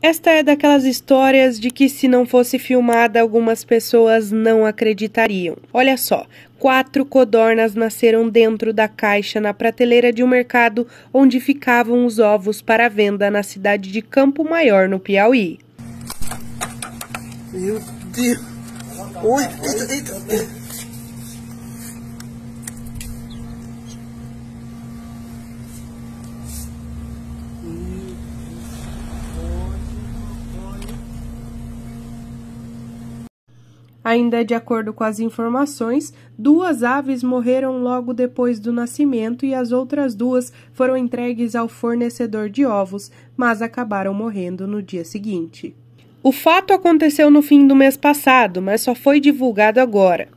Esta é daquelas histórias de que se não fosse filmada, algumas pessoas não acreditariam. Olha só, quatro codornas nasceram dentro da caixa na prateleira de um mercado onde ficavam os ovos para venda na cidade de Campo Maior, no Piauí. Meu Deus! Oi, eita, eita. Ainda é de acordo com as informações, duas aves morreram logo depois do nascimento e as outras duas foram entregues ao fornecedor de ovos, mas acabaram morrendo no dia seguinte. O fato aconteceu no fim do mês passado, mas só foi divulgado agora.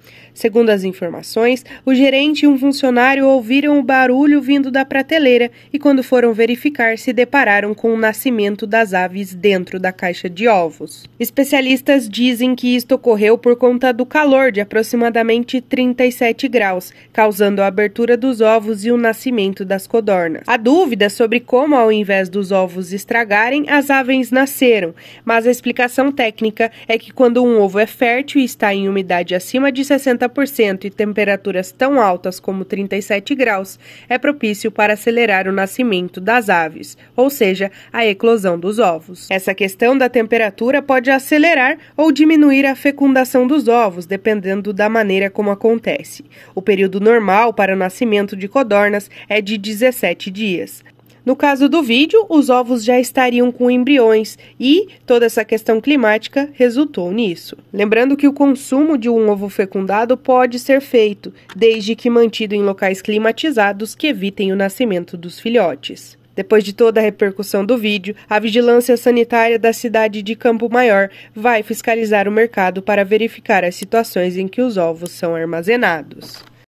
Segundo as informações, o gerente e um funcionário ouviram o barulho vindo da prateleira e, quando foram verificar, se depararam com o nascimento das aves dentro da caixa de ovos. Especialistas dizem que isto ocorreu por conta do calor de aproximadamente 37 graus, causando a abertura dos ovos e o nascimento das codornas. Há dúvidas sobre como, ao invés dos ovos estragarem, as aves nasceram, mas a explicação técnica é que quando um ovo é fértil e está em umidade acima de 60%, 50% e temperaturas tão altas como 37 graus, é propício para acelerar o nascimento das aves, ou seja, a eclosão dos ovos. Essa questão da temperatura pode acelerar ou diminuir a fecundação dos ovos, dependendo da maneira como acontece. O período normal para o nascimento de codornas é de 17 dias. No caso do vídeo, os ovos já estariam com embriões e toda essa questão climática resultou nisso. Lembrando que o consumo de um ovo fecundado pode ser feito, desde que mantido em locais climatizados que evitem o nascimento dos filhotes. Depois de toda a repercussão do vídeo, a Vigilância Sanitária da cidade de Campo Maior vai fiscalizar o mercado para verificar as situações em que os ovos são armazenados.